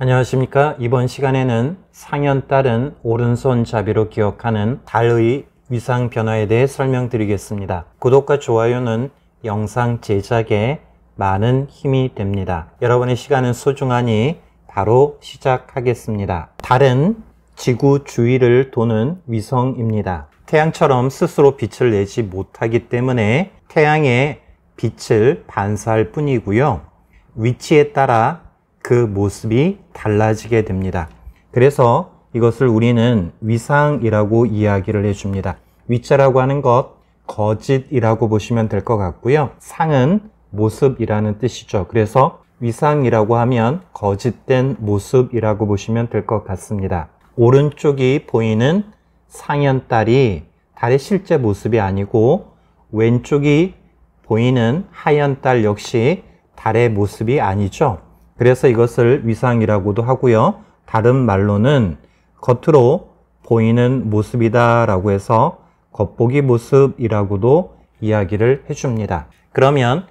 안녕하십니까. 이번 시간에는 상현 딸은 오른손잡이로 기억하는 달의 위상 변화에 대해 설명드리겠습니다. 구독과 좋아요는 영상 제작에 많은 힘이 됩니다. 여러분의 시간은 소중하니 바로 시작하겠습니다. 달은 지구 주위를 도는 위성입니다. 태양처럼 스스로 빛을 내지 못하기 때문에 태양의 빛을 반사할 뿐이고요. 위치에 따라 그 모습이 달라지게 됩니다. 그래서 이것을 우리는 위상이라고 이야기를 해줍니다. 위자라고 하는 것, 거짓이라고 보시면 될 것 같고요. 상은 모습이라는 뜻이죠. 그래서 위상이라고 하면 거짓된 모습이라고 보시면 될 것 같습니다. 오른쪽이 보이는 상현달이 달의 실제 모습이 아니고 왼쪽이 보이는 하현달 역시 달의 모습이 아니죠. 그래서 이것을 위상이라고도 하고요. 다른 말로는 겉으로 보이는 모습이다 라고 해서 겉보기 모습이라고도 이야기를 해줍니다. 그러면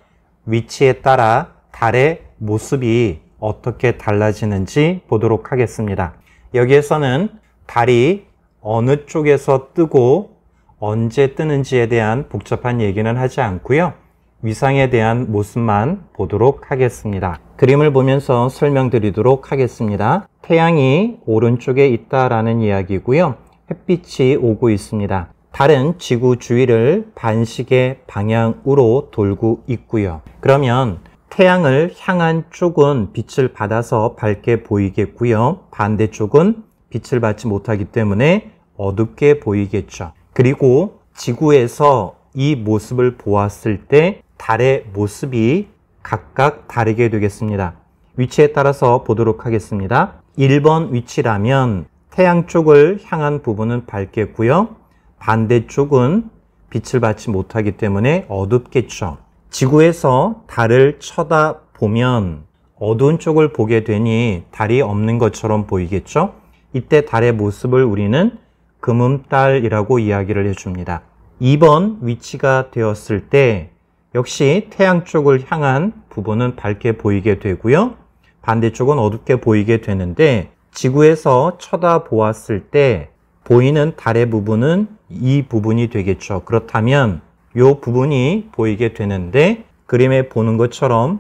위치에 따라 달의 모습이 어떻게 달라지는지 보도록 하겠습니다. 여기에서는 달이 어느 쪽에서 뜨고 언제 뜨는지에 대한 복잡한 얘기는 하지 않고요. 위상에 대한 모습만 보도록 하겠습니다. 그림을 보면서 설명드리도록 하겠습니다. 태양이 오른쪽에 있다라는 이야기고요. 햇빛이 오고 있습니다. 달은 지구 주위를 반시계 방향으로 돌고 있고요. 그러면 태양을 향한 쪽은 빛을 받아서 밝게 보이겠고요. 반대쪽은 빛을 받지 못하기 때문에 어둡게 보이겠죠. 그리고 지구에서 이 모습을 보았을 때 달의 모습이 각각 다르게 되겠습니다. 위치에 따라서 보도록 하겠습니다. 1번 위치라면 태양 쪽을 향한 부분은 밝겠고요. 반대쪽은 빛을 받지 못하기 때문에 어둡겠죠. 지구에서 달을 쳐다보면 어두운 쪽을 보게 되니 달이 없는 것처럼 보이겠죠. 이때 달의 모습을 우리는 금음달이라고 이야기를 해줍니다. 2번 위치가 되었을 때 역시 태양 쪽을 향한 부분은 밝게 보이게 되고요. 반대쪽은 어둡게 보이게 되는데 지구에서 쳐다보았을 때 보이는 달의 부분은 이 부분이 되겠죠. 그렇다면 이 부분이 보이게 되는데 그림에 보는 것처럼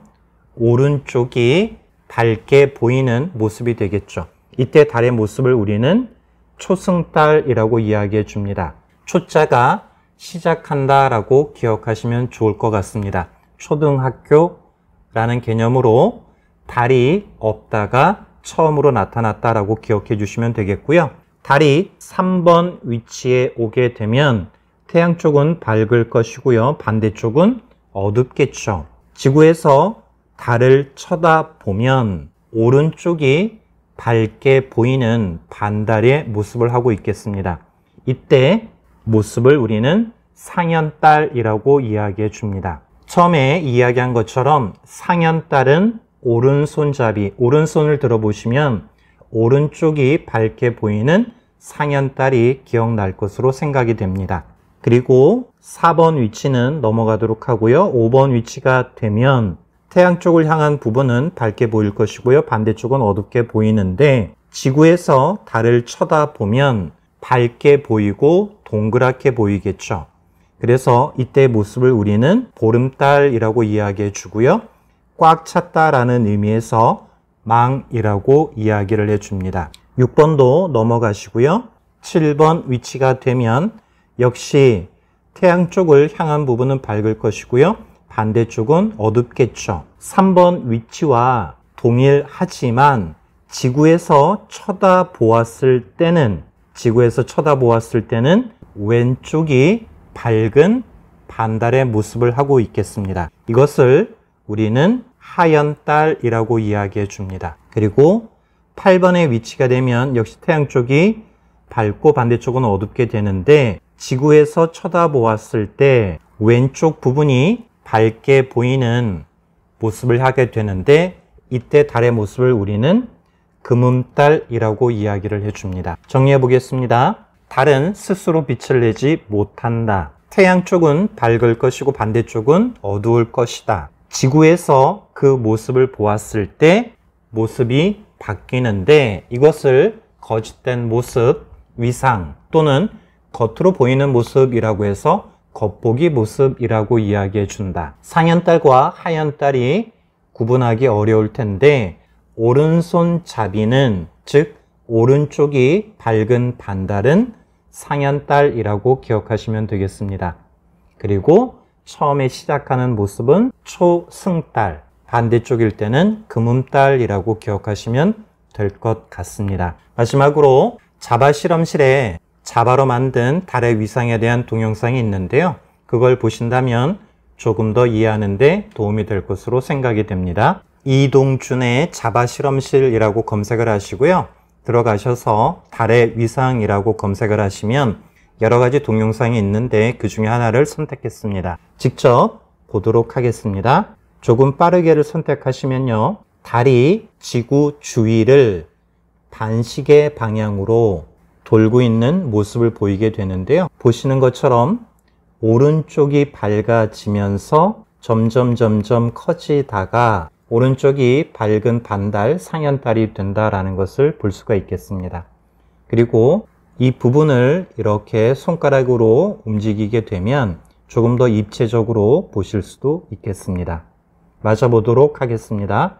오른쪽이 밝게 보이는 모습이 되겠죠. 이때 달의 모습을 우리는 초승달이라고 이야기해 줍니다. 초자가 시작한다 라고 기억하시면 좋을 것 같습니다. 초등학교라는 개념으로 달이 없다가 처음으로 나타났다 라고 기억해 주시면 되겠고요. 달이 3번 위치에 오게 되면 태양 쪽은 밝을 것이고요. 반대쪽은 어둡겠죠. 지구에서 달을 쳐다보면 오른쪽이 밝게 보이는 반달의 모습을 하고 있겠습니다. 이때 모습을 우리는 상현딸이라고 이야기해 줍니다. 처음에 이야기한 것처럼 상현딸은 오른손잡이, 오른손을 들어보시면 오른쪽이 밝게 보이는 상현딸이 기억날 것으로 생각이 됩니다. 그리고 4번 위치는 넘어가도록 하고요. 5번 위치가 되면 태양 쪽을 향한 부분은 밝게 보일 것이고요. 반대쪽은 어둡게 보이는데 지구에서 달을 쳐다보면 밝게 보이고 동그랗게 보이겠죠. 그래서 이때 모습을 우리는 보름달이라고 이야기해 주고요. 꽉 찼다라는 의미에서 망이라고 이야기를 해 줍니다. 6번도 넘어가시고요. 7번 위치가 되면 역시 태양 쪽을 향한 부분은 밝을 것이고요. 반대쪽은 어둡겠죠. 3번 위치와 동일하지만 지구에서 쳐다보았을 때는 지구에서 쳐다보았을 때는 왼쪽이 밝은 반달의 모습을 하고 있겠습니다. 이것을 우리는 하얀 달이라고 이야기해 줍니다. 그리고 8번의 위치가 되면 역시 태양 쪽이 밝고 반대쪽은 어둡게 되는데 지구에서 쳐다보았을 때 왼쪽 부분이 밝게 보이는 모습을 하게 되는데 이때 달의 모습을 우리는 금음달이라고 이야기를 해줍니다. 정리해 보겠습니다. 달은 스스로 빛을 내지 못한다. 태양 쪽은 밝을 것이고 반대쪽은 어두울 것이다. 지구에서 그 모습을 보았을 때 모습이 바뀌는데 이것을 거짓된 모습, 위상 또는 겉으로 보이는 모습이라고 해서 겉보기 모습이라고 이야기해 준다. 상현딸과하현딸이 구분하기 어려울 텐데 오른손잡이는 즉 오른쪽이 밝은 반달은 상현달이라고 기억하시면 되겠습니다. 그리고 처음에 시작하는 모습은 초승달, 반대쪽일 때는 금음달이라고 기억하시면 될 것 같습니다. 마지막으로 자바 실험실에 자바로 만든 달의 위상에 대한 동영상이 있는데요. 그걸 보신다면 조금 더 이해하는데 도움이 될 것으로 생각이 됩니다. 이동준의 자바 실험실이라고 검색을 하시고요. 들어가셔서 달의 위상이라고 검색을 하시면 여러 가지 동영상이 있는데 그 중에 하나를 선택했습니다. 직접 보도록 하겠습니다. 조금 빠르게를 선택하시면요. 달이 지구 주위를 반시계 방향으로 돌고 있는 모습을 보이게 되는데요. 보시는 것처럼 오른쪽이 밝아지면서 점점 점점 커지다가 오른쪽이 밝은 반달, 상현달이 된다라는 것을 볼 수가 있겠습니다. 그리고 이 부분을 이렇게 손가락으로 움직이게 되면 조금 더 입체적으로 보실 수도 있겠습니다. 맞아보도록 하겠습니다.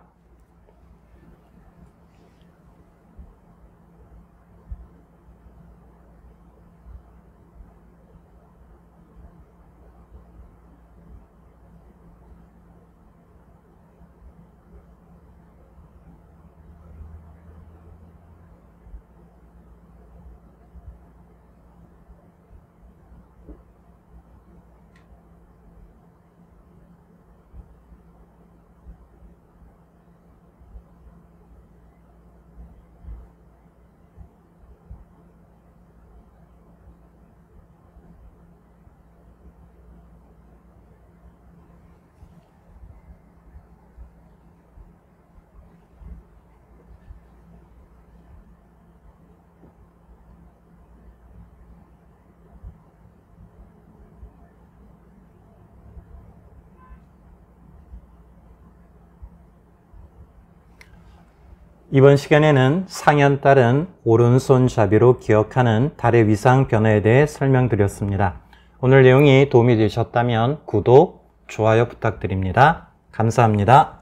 이번 시간에는 상현 딸은 오른손잡이로 기억하는 달의 위상 변화에 대해 설명드렸습니다. 오늘 내용이 도움이 되셨다면 구독, 좋아요 부탁드립니다. 감사합니다.